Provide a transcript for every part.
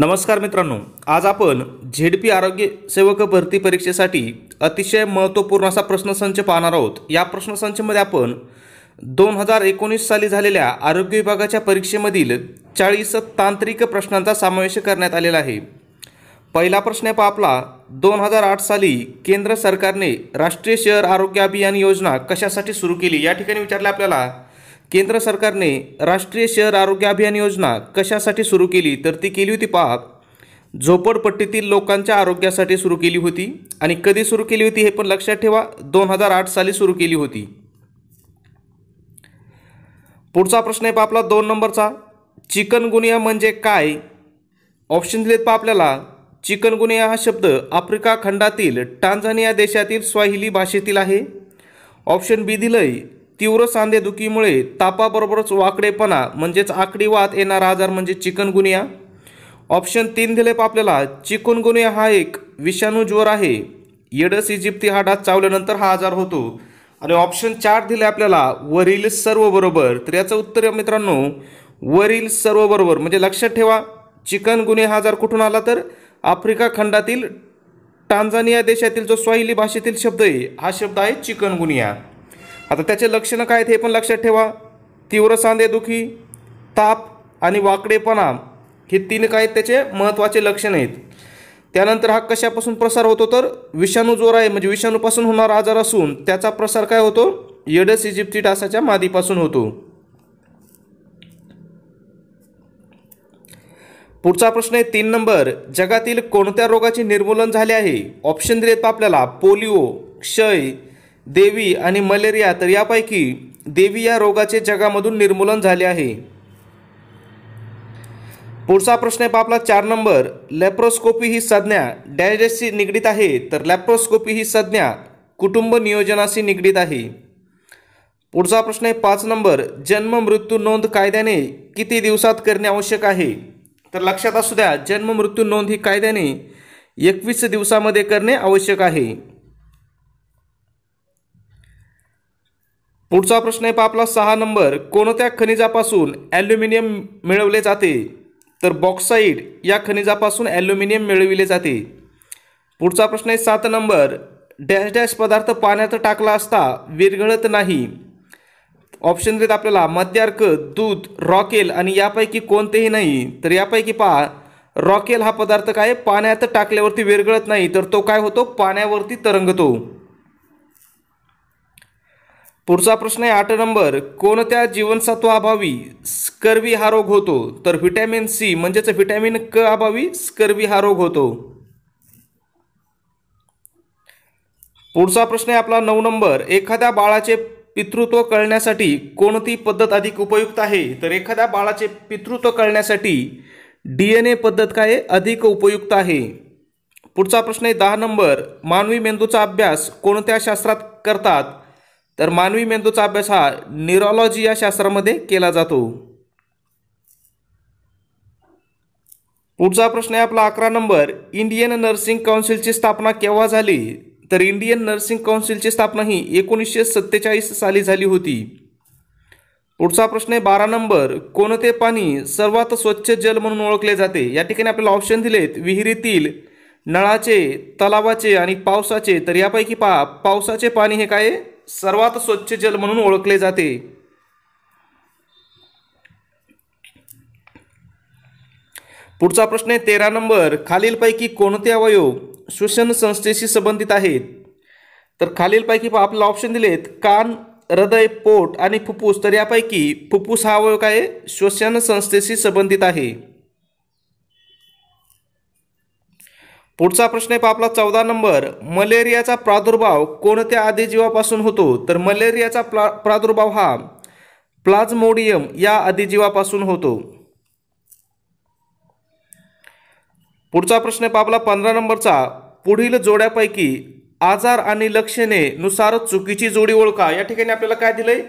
नमस्कार मित्रांनो आज आपण पी आरोग्य सेवक भरती परीक्षेसाठी अतिशय महत्त्वपूर्ण असा प्रश्नसंच पाहणार आहोत या प्रश्नसंचमध्ये आपण दोन हजार एकोणीस साली झालेल्या आरोग्य विभागाच्या परीक्षेमधील चाळीस तांत्रिक प्रश्नांचा समावेश करण्यात आलेला आहे पहिला प्रश्न आहे आपला दोन हजार आठ साली केंद्र सरकारने राष्ट्रीय शहर आरोग्य अभियान योजना कशासाठी सुरू केली या ठिकाणी विचारलं आपल्याला केंद्र सरकारने राष्ट्रीय शहर आरोग्य अभियान योजना कशासाठी सुरू केली तर ती केली होती पहा झोपडपट्टीतील लोकांच्या आरोग्यासाठी सुरू केली होती आणि कधी सुरू केली होती हे पण लक्षात ठेवा दोन हजार आठ साली सुरू केली होती पुढचा प्रश्न आहे पहा आपला दोन नंबरचा चिकनगुनिया म्हणजे काय ऑप्शन दिलेत पहा आपल्याला चिकनगुनिया हा शब्द आफ्रिका खंडातील टांझानिया देशातील स्वाहिली भाषेतील आहे ऑप्शन बी दिलंय तीव्र सांधेदुखीमुळे तापाबरोबरच वाकडेपणा म्हणजेच आकडीवात येणारा आजार म्हणजे चिकनगुनिया ऑप्शन तीन पा आपल्याला चिकनगुनिया हा एक विषाणू ज्वर आहे येडस इजिप्ती हाडात चावल्यानंतर हा आजार होतो आणि ऑप्शन चार दिले आपल्याला वरील सर्व बरोबर तर याचं उत्तर मित्रांनो वरील सर्व बरोबर म्हणजे लक्षात ठेवा चिकन गुन्हे हा आजार कुठून आला तर आफ्रिका खंडातील टांझानिया देशातील जो स्वाहिली भाषेतील शब्द आहे हा शब्द आहे चिकनगुनिया आता त्याचे लक्षणं काय आहेत हे पण लक्षात ठेवा तीव्र सांधेदुखी ताप आणि वाकडेपणा हे तीन काय त्याचे महत्त्वाचे लक्षण आहेत त्यानंतर हा कशापासून प्रसार होतो तर विषाणू जोर आहे म्हणजे विषाणूपासून होणारा आजार असून त्याचा प्रसार काय होतो येडस इजिप्ती डासाच्या मादीपासून होतो पुढचा प्रश्न आहे तीन नंबर जगातील कोणत्या रोगाचे निर्मूलन झाले आहे ऑप्शन दिलेत आपल्याला पोलिओ क्षय देवी आणि मलेरिया तर यापैकी देवी या रोगाचे जगामधून निर्मूलन झाले आहे पुढचा प्रश्न आहे आपला चार नंबर लॅप्रोस्कोपी ही संज्ञा डायजेस्टशी निगडीत आहे तर लॅप्रोस्कोपी ही संज्ञा कुटुंब नियोजनाशी निगडीत आहे पुढचा प्रश्न आहे पाच नंबर जन्म मृत्यू नोंद कायद्याने किती दिवसात करणे आवश्यक आहे तर लक्षात असू द्या जन्म मृत्यू नोंद ही कायद्याने एकवीस दिवसामध्ये करणे आवश्यक आहे पुढचा प्रश्न आहे आपला सहा नंबर कोणत्या खनिजापासून ॲल्युमिनियम मिळवले जाते तर बॉक्साईड या खनिजापासून ॲल्युमिनियम मिळविले जाते पुढचा प्रश्न आहे सात नंबर डॅश डॅश पदार्थ पाण्यात टाकला असता विरघळत नाही ऑप्शन देत आपल्याला मद्यार्क दूध रॉकेल आणि यापैकी कोणतेही नाही तर यापैकी पहा रॉकेल हा पदार्थ काय पाण्यात टाकल्यावरती विरघळत नाही तर तो काय होतो पाण्यावरती तरंगतो पुढचा प्रश्न आहे आठ नंबर कोणत्या जीवनसत्वाअभावी स्कर्वी हा रोग होतो तर व्हिटॅमिन सी म्हणजेच व्हिटॅमिन क अभावी स्कर्वी हा रोग होतो पुढचा प्रश्न आहे आपला नऊ नंबर एखाद्या बाळाचे पितृत्व कळण्यासाठी कोणती पद्धत अधिक उपयुक्त आहे तर एखाद्या बाळाचे पितृत्व कळण्यासाठी डी एन ए पद्धत काय अधिक उपयुक्त आहे पुढचा प्रश्न आहे दहा नंबर मानवी मेंदूचा अभ्यास कोणत्या शास्त्रात करतात तर मानवी मेंदूचा अभ्यास हा न्यूरोलॉजी या शास्त्रामध्ये केला जातो पुढचा प्रश्न आहे आपला अकरा नंबर इंडियन नर्सिंग काउन्सिलची स्थापना केव्हा झाली तर इंडियन नर्सिंग काउन्सिलची स्थापना ही एकोणीसशे सत्तेचाळीस साली झाली होती पुढचा प्रश्न आहे बारा नंबर कोणते पाणी सर्वात स्वच्छ जल म्हणून ओळखले जाते या ठिकाणी आपल्याला ऑप्शन दिलेत विहिरीतील नळाचे तलावाचे आणि पावसाचे तर यापैकी पहा पावसाचे पाणी हे काय सर्वात स्वच्छ जल म्हणून ओळखले जाते पुढचा प्रश्न आहे तेरा नंबर खालीलपैकी कोणते अवयव श्वसन संस्थेशी संबंधित आहेत तर खालीलपैकी आपल्याला ऑप्शन दिलेत कान हृदय पोट आणि फुप्फूस तर यापैकी फुप्फूस हा अवयव काय श्वसन संस्थेशी संबंधित आहे पुढचा प्रश्न आहे आपला चौदा नंबर मलेरियाचा प्रादुर्भाव कोणत्या अधिजीवापासून होतो तर मलेरियाचा प्रा प्रादुर्भाव हा प्लाझ्मोडियम या आदिजीवापासून होतो पुढचा प्रश्न आहे आपला पंधरा नंबरचा पुढील जोड्यापैकी आजार आणि लक्षणे नुसार चुकीची जोडी ओळखा या ठिकाणी आपल्याला काय दिलंय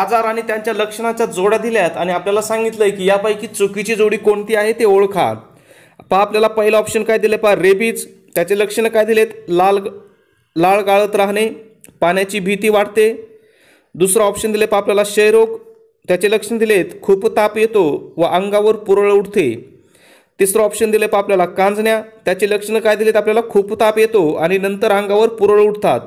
आजार आणि त्यांच्या लक्षणाच्या जोड्या दिल्यात आणि आपल्याला सांगितलंय की यापैकी चुकीची जोडी कोणती आहे ते ओळखा पहा आपल्याला पहिलं ऑप्शन काय दिलं पहा रेबीज त्याचे लक्षणं काय दिलेत लाल लाळ गाळत राहणे पाण्याची भीती वाढते दुसरं ऑप्शन दिले पहा आपल्याला क्षयरोग त्याचे लक्षण दिलेत खूप ताप येतो व अंगावर पुरळ उठते तिसरं ऑप्शन दिले पहा आपल्याला कांजण्या त्याचे लक्षणं काय दिलेत आपल्याला खूप ताप येतो आणि नंतर अंगावर पुरळ उठतात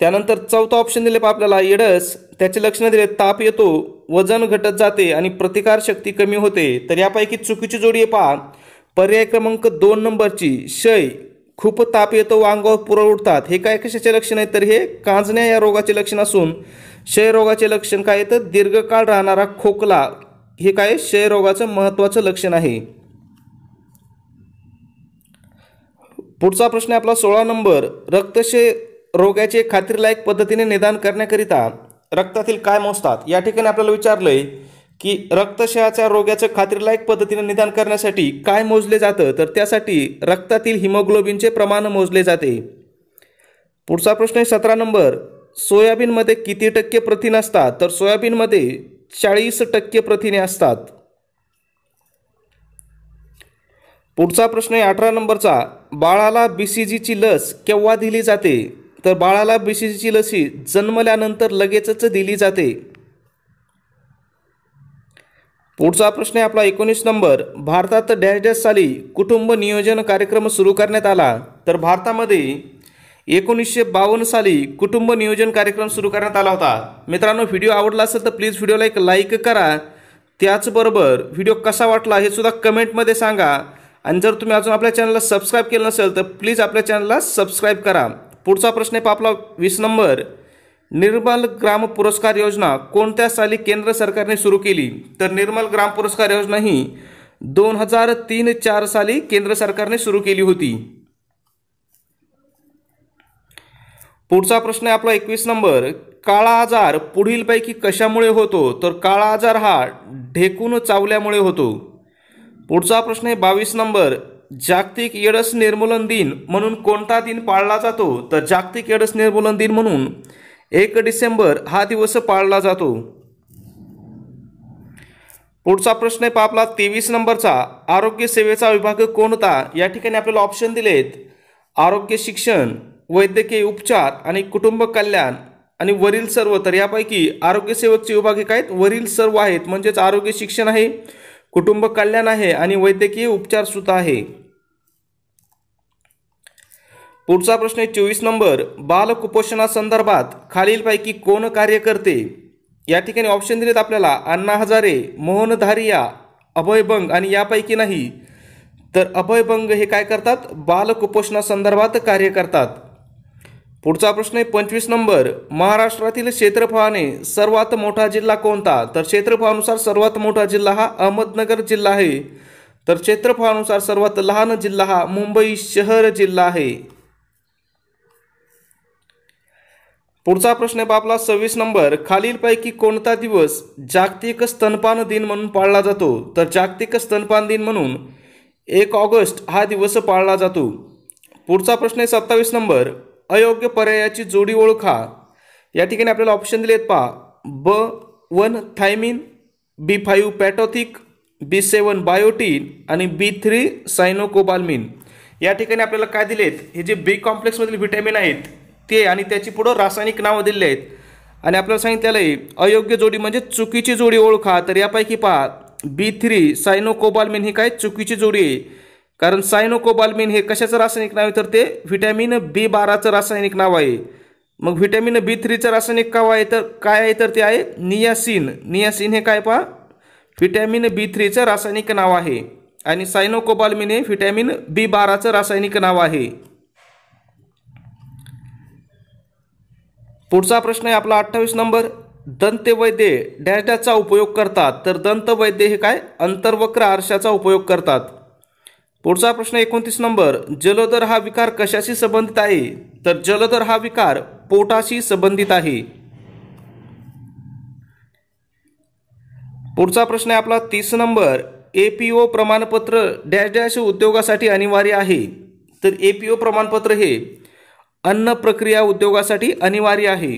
त्यानंतर चौथा ऑप्शन दिले पा आपल्याला येडस त्याचे लक्षणं दिले ताप येतो वजन घटत जाते आणि प्रतिकारशक्ती कमी होते तर यापैकी चुकीची जोडी आहे पहा पर्याय क्रमांक दोन नंबरची शय खूप ताप येतो वांग पुरळ उठतात हे काय कशाचे लक्षण आहे तर हे कांजण्या या रोगाचे लक्षण असून क्षयरोगाचे लक्षण काय येतं दीर्घकाळ राहणारा खोकला हे काय क्षयरोगाचं महत्त्वाचं लक्षण आहे पुढचा प्रश्न आपला सोळा नंबर रक्तक्षय रोगाचे खात्रीलायक पद्धतीने निदान करण्याकरिता रक्तातील काय मोजतात या ठिकाणी आपल्याला विचारलं आहे की रक्तशयाच्या रोग्याचं खात्रीलायक पद्धतीने निदान करण्यासाठी काय मोजले जातं तर त्यासाठी रक्तातील हिमोग्लोबिनचे प्रमाण मोजले जाते पुढचा प्रश्न आहे सतरा नंबर सोयाबीनमध्ये किती टक्के प्रथिन असतात तर सोयाबीनमध्ये चाळीस टक्के प्रथिने असतात पुढचा प्रश्न आहे अठरा नंबरचा बाळाला बी सी जीची लस केव्हा दिली जाते तर बाळाला बी सी सीची लसी जन्मल्यानंतर लगेचच दिली जाते पुढचा प्रश्न आहे आपला एकोणीस नंबर भारतात डॅश डॅश साली कुटुंब नियोजन कार्यक्रम सुरू करण्यात आला तर भारतामध्ये एकोणीसशे बावन्न साली कुटुंब नियोजन कार्यक्रम सुरू करण्यात आला होता मित्रांनो व्हिडिओ आवडला असेल तर प्लीज व्हिडिओला एक लाईक करा त्याचबरोबर व्हिडिओ कसा वाटला हे सुद्धा कमेंटमध्ये सांगा आणि जर तुम्ही अजून आपल्या चॅनलला सबस्क्राईब केलं नसेल तर प्लीज आपल्या चॅनलला सबस्क्राईब करा पुढचा प्रश्न आहे आपला वीस नंबर निर्मल ग्राम पुरस्कार योजना कोणत्या साली केंद्र सरकारने सुरू केली तर निर्मल ग्राम पुरस्कार योजना ही दोन हजार तीन चार साली केंद्र सरकारने सुरू केली होती पुढचा प्रश्न आहे आपला एकवीस नंबर काळा आजार पुढीलपैकी कशामुळे होतो तर काळा आजार हा ढेकून चावल्यामुळे होतो पुढचा प्रश्न आहे बावीस नंबर जागतिक येडस निर्मूलन दिन म्हणून कोणता दिन पाळला जातो तर जागतिक एडस निर्मूलन दिन म्हणून एक डिसेंबर हा दिवस पाळला जातो पुढचा प्रश्न आहे आपला तेवीस नंबरचा आरोग्य सेवेचा विभाग कोणता या ठिकाणी आपल्याला ऑप्शन दिलेत आरोग्य शिक्षण वैद्यकीय उपचार आणि कुटुंब कल्याण आणि वरील सर्व तर यापैकी आरोग्य सेवकचे विभाग काय आहेत वरील सर्व आहेत म्हणजेच आरोग्य शिक्षण आहे कुटुंब कल्याण आहे आणि वैद्यकीय उपचार सुद्धा आहे पुढचा प्रश्न आहे चोवीस नंबर बालकुपोषणासंदर्भात खालीलपैकी कोण कार्य करते या ठिकाणी ऑप्शन दिलेत आपल्याला अण्णा हजारे मोहन धारिया अभय बंग आणि यापैकी नाही तर अभय बंग हे काय करतात बालकुपोषणासंदर्भात कार्य करतात पुढचा प्रश्न आहे पंचवीस नंबर महाराष्ट्रातील क्षेत्रफळाने सर्वात मोठा जिल्हा कोणता तर क्षेत्रफळानुसार सर्वात मोठा जिल्हा हा अहमदनगर जिल्हा आहे तर क्षेत्रफळानुसार सर्वात लहान जिल्हा हा मुंबई शहर जिल्हा आहे पुढचा प्रश्न आहे आपला सव्वीस नंबर खालीलपैकी कोणता दिवस जागतिक स्तनपान दिन म्हणून पाळला जातो तर जागतिक स्तनपान दिन म्हणून एक ऑगस्ट हा दिवस पाळला जातो पुढचा प्रश्न आहे सत्तावीस नंबर अयोग्य पर्यायाची जोडी ओळखा या ठिकाणी आपल्याला ऑप्शन दिले आहेत पहा B one thiamine B five pantothenic B seven biotin आणि बी थ्री सायनोकोबाल्मिन या ठिकाणी आपल्याला काय दिलेत हे जे बी कॉम्प्लेक्समधील व्हिटॅमिन आहेत ते आणि त्याची पुढं रासायनिक नावं दिले आहेत आणि आपल्याला सांगितलेलं अयोग्य जोडी म्हणजे चुकीची जोडी ओळखा तर यापैकी पहा बी थ्री सायनोकोबाल्मिन ही काय चुकीची जोडी आहे कारण सायनोकोबाल्मिन हे कशाचं रासायनिक नाव आहे तर ते व्हिटॅमिन बी बाराचं रासायनिक नाव आहे मग व्हिटॅमिन बी थ्रीचं रासायनिक काव आहे तर काय आहे तर ते आहे नियासिन नियासिन हे काय पहा व्हिटॅमिन बी थ्रीचं रासायनिक नाव आहे आणि सायनोकोबाल्मिन हे व्हिटॅमिन बी बाराचं रासायनिक नाव आहे पुढचा प्रश्न आहे आपला अठ्ठावीस नंबर दंतवैद्य डॅटाचा उपयोग करतात तर दंतवैद्य हे काय अंतर्वक्र आरशाचा उपयोग करतात पुढचा प्रश्न एकोणतीस नंबर जलदर हा विकार कशाशी संबंधित आहे तर जलदर हा विकार पोटाशी संबंधित आहे पुढचा प्रश्न आहे आपला तीस नंबर ए पी ओ प्रमाणपत्र डॅश डॅश उद्योगासाठी अनिवार्य आहे तर एपीओ प्रमाणपत्र हे अन्न प्रक्रिया उद्योगासाठी अनिवार्य आहे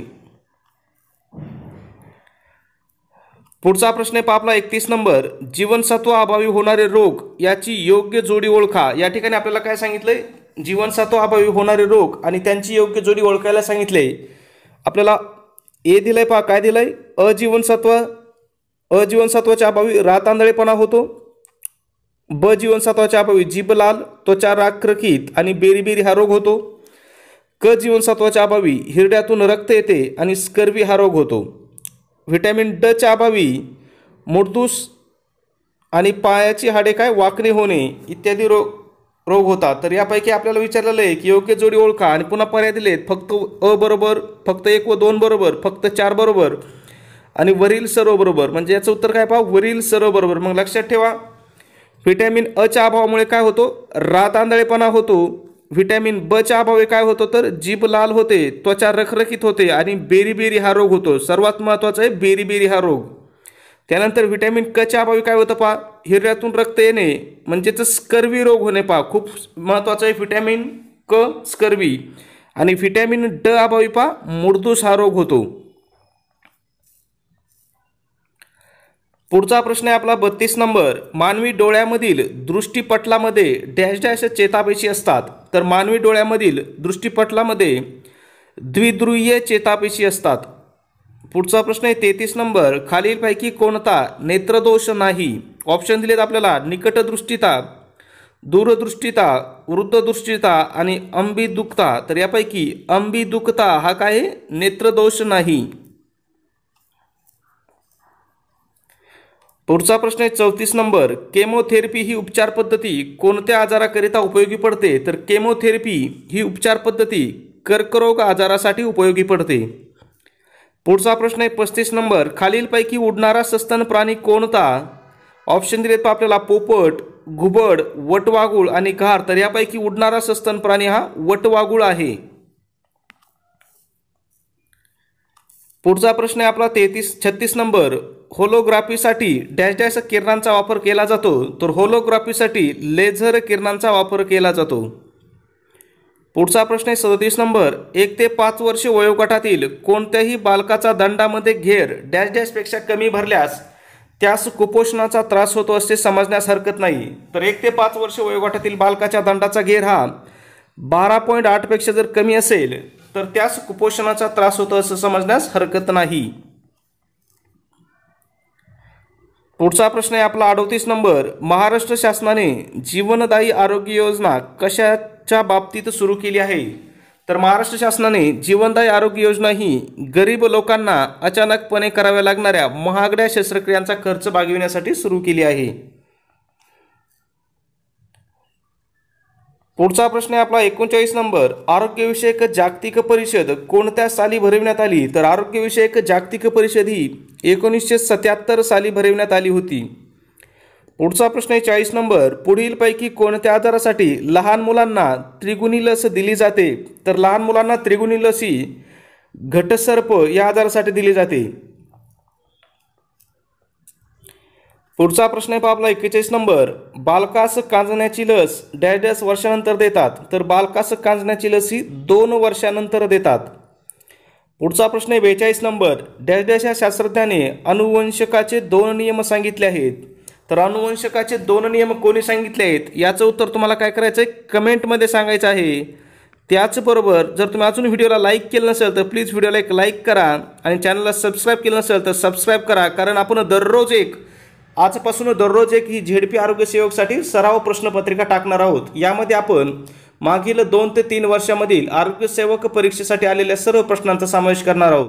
पुढचा प्रश्न आहे आपला एकतीस नंबर जीवनसत्व अभावी होणारे रोग याची योग्य जोडी ओळखा या ठिकाणी आपल्याला काय सांगितलंय जीवनसत्व अभावी होणारे रोग आणि त्यांची योग्य जोडी ओळखायला सांगितले आपल्याला ए दिलंय पहा काय दिलंय अजीवनसत्व अजीवनसत्वाच्या अभावी रातांदळेपणा होतो ब जीवनसत्वाच्या अभावी जीबलाल त्वचा राखरखीत आणि बेरीबेरी हा रोग होतो क जीवनसत्वाच्या अभावी हिरड्यातून रक्त येते आणि स्कर्वी हा रोग होतो व्हिटॅमिन डच्या अभावी मुडदूस आणि पायाची हाडे काय वाकणे होणे इत्यादी रोग रोग होतात तर यापैकी आपल्याला विचारलेलं आहे की योग्य जोडी ओळखा आणि पुन्हा पर्याय दिलेत फक्त अ बरोबर फक्त एक व दोन बरोबर फक्त चार बरोबर आणि वरील सर्व बरोबर म्हणजे याचं उत्तर काय पहा वरील सर्व बरोबर मग लक्षात ठेवा व्हिटॅमिन अच्या अभावामुळे काय होतो रातांदळेपणा होतो व्हिटॅमिन बच्या अभावे काय होतं तर जीभ लाल होते त्वचा रखरखीत होते आणि बेरीबेरी हा रोग होतो सर्वात महत्त्वाचा आहे बेरीबेरी हा रोग त्यानंतर व्हिटॅमिन कच्या अभावी काय होतं पहा हिरव्यातून रक्त येणे म्हणजेच स्कर्वी रोग होणे पा खूप महत्त्वाचं आहे व्हिटॅमिन क स्कर्वी आणि व्हिटॅमिन ड अभावी पा मुर्दूस हा रोग होतो पुढचा प्रश्न आहे आपला बत्तीस नंबर मानवी डोळ्यामधील दृष्टीपटलामध्ये डॅश डॅश चेतापेशी असतात तर मानवी डोळ्यामधील दृष्टीपटलामध्ये द्विध्रुवीय चेतापेशी असतात पुढचा प्रश्न आहे तेहतीस नंबर खालीलपैकी कोणता नेत्रदोष नाही ऑप्शन दिलेत आपल्याला निकटदृष्टीता दूरदृष्टीता वृद्धदृष्टिता आणि अंबिदुखता तर यापैकी दुखता हा काय नेत्रदोष नाही पुढचा प्रश्न आहे चौतीस नंबर केमोथेरपी ही उपचार पद्धती कोणत्या आजाराकरिता उपयोगी पडते तर केमोथेरपी ही उपचार पद्धती कर्करोग आजारासाठी उपयोगी पडते पुढचा प्रश्न आहे पस्तीस नंबर खालीलपैकी उडणारा सस्तन प्राणी कोणता ऑप्शन दिलेत आपल्याला पोपट घुबड वटवागुळ आणि घार तर यापैकी उडणारा सस्तन प्राणी हा वटवागुळ आहे पुढचा प्रश्न आहे आपला तेहतीस छत्तीस नंबर होलोग्राफीसाठी डॅश डॅश किरणांचा वापर केला जातो तर होलोग्राफीसाठी लेझर किरणांचा वापर केला जातो पुढचा प्रश्न आहे सदतीस नंबर एक ते पाच वर्ष वयोगटातील कोणत्याही बालकाचा दंडामध्ये घेर डॅश डॅशपेक्षा कमी भरल्यास त्यास कुपोषणाचा त्रास होतो असे समजण्यास हरकत नाही तर एक ते पाच वर्ष वयोगटातील बालकाच्या दंडाचा घेर हा बारा पॉईंट आठपेक्षा जर कमी असेल तर त्यास कुपोषणाचा त्रास होतो असं समजण्यास हरकत नाही पुढचा प्रश्न आहे आपला अडोतीस नंबर महाराष्ट्र शासनाने जीवनदायी आरोग्य योजना कशाच्या बाबतीत सुरू केली आहे तर महाराष्ट्र शासनाने जीवनदायी आरोग्य योजना ही गरीब लोकांना अचानकपणे कराव्या लागणाऱ्या महागड्या शस्त्रक्रियांचा खर्च भागविण्यासाठी सुरू केली आहे पुढचा प्रश्न आहे आपला एकोणचाळीस नंबर आरोग्यविषयक जागतिक परिषद कोणत्या साली भरविण्यात आली तर आरोग्यविषयक जागतिक परिषद ही एकोणीसशे सत्याहत्तर साली भरविण्यात आली होती पुढचा प्रश्न आहे चाळीस नंबर पुढीलपैकी कोणत्या आजारासाठी लहान मुलांना त्रिगुणी लस दिली जाते तर लहान मुलांना त्रिगुणी लस ही घटसर्प या आजारासाठी दिली जाते पुढचा प्रश्न आहे आपला एक्केचाळीस नंबर बालकास कांजण्याची लस डॅश डॅश वर्षानंतर देतात तर बालकास कांजण्याची लस ही दोन वर्षानंतर देतात पुढचा प्रश्न आहे बेचाळीस नंबर डॅश डॅश या शास्त्रज्ञाने अनुवंशकाचे दोन नियम सांगितले आहेत तर अनुवंशकाचे दोन नियम कोणी सांगितले आहेत याचं उत्तर तुम्हाला काय करायचं आहे कमेंटमध्ये सांगायचं आहे त्याचबरोबर जर तुम्ही अजून व्हिडिओला लाईक केलं नसेल तर प्लीज व्हिडिओला एक लाईक करा आणि चॅनलला सबस्क्राईब केलं नसेल तर सबस्क्राईब करा कारण आपण दररोज एक आजपासून दररोज एक ही झेडपी आरोग्य साठी सराव प्रश्नपत्रिका टाकणार आहोत यामध्ये आपण मागील दोन ते तीन वर्षामधील आरोग्यसेवक परीक्षेसाठी आलेल्या सर्व प्रश्नांचा समावेश करणार आहोत